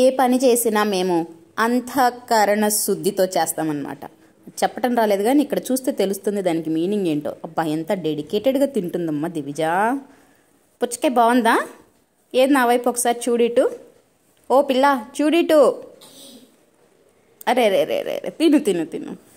ఏ పని చేసినా మేము అంతఃకరణ శుద్ధితో చేస్తామన్నమాట చెప్పటం రాలేదు కానీ ఇక్కడ చూస్తే తెలుస్తుంది దానికి మీనింగ్ ఏంటో అబ్బా ఎంత డెడికేటెడ్గా తింటుందమ్మా దివిజ పుచ్చకాయ బాగుందా ఏది నా వైపు ఒకసారి చూడిటు ఓ పిల్ల చూడిటు అరే రే రే రే తిను తిను తిను